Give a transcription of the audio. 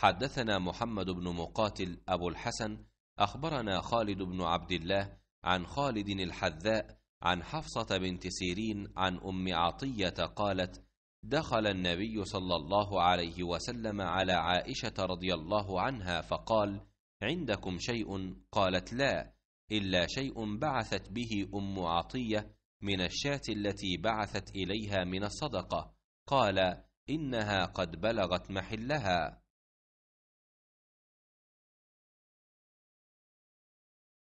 حدثنا محمد بن مقاتل أبو الحسن أخبرنا خالد بن عبد الله عن خالد الحذاء عن حفصة بنت سيرين عن أم عطية قالت: دخل النبي صلى الله عليه وسلم على عائشة رضي الله عنها فقال: عندكم شيء؟ قالت: لا، إلا شيء بعثت به أم عطية من الشاة التي بعثت إليها من الصدقة، قال: إنها قد بلغت محلها.